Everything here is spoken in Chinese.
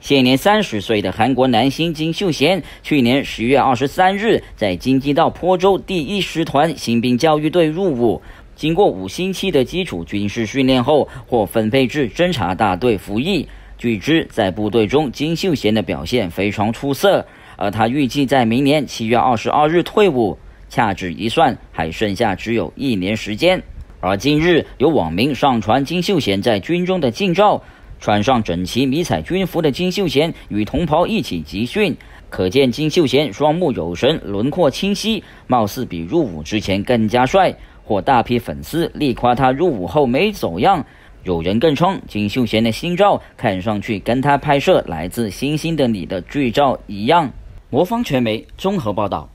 现年三十岁的韩国男星金秀贤，去年十月二十三日在京畿道坡州第一师团新兵教育队入伍，经过五星期的基础军事训练后，或分配至侦察大队服役。据知，在部队中，金秀贤的表现非常出色，而他预计在明年七月二十二日退伍，掐指一算，还剩下只有一年时间。而近日，有网民上传金秀贤在军中的近照。穿上整齐迷彩军服的金秀贤与同袍一起集训，可见金秀贤双目有神，轮廓清晰，貌似比入伍之前更加帅。获大批粉丝力夸他入伍后没走样，有人更称金秀贤的新照看上去跟他拍摄《来自星星的你》的剧照一样。魔方传媒综合报道。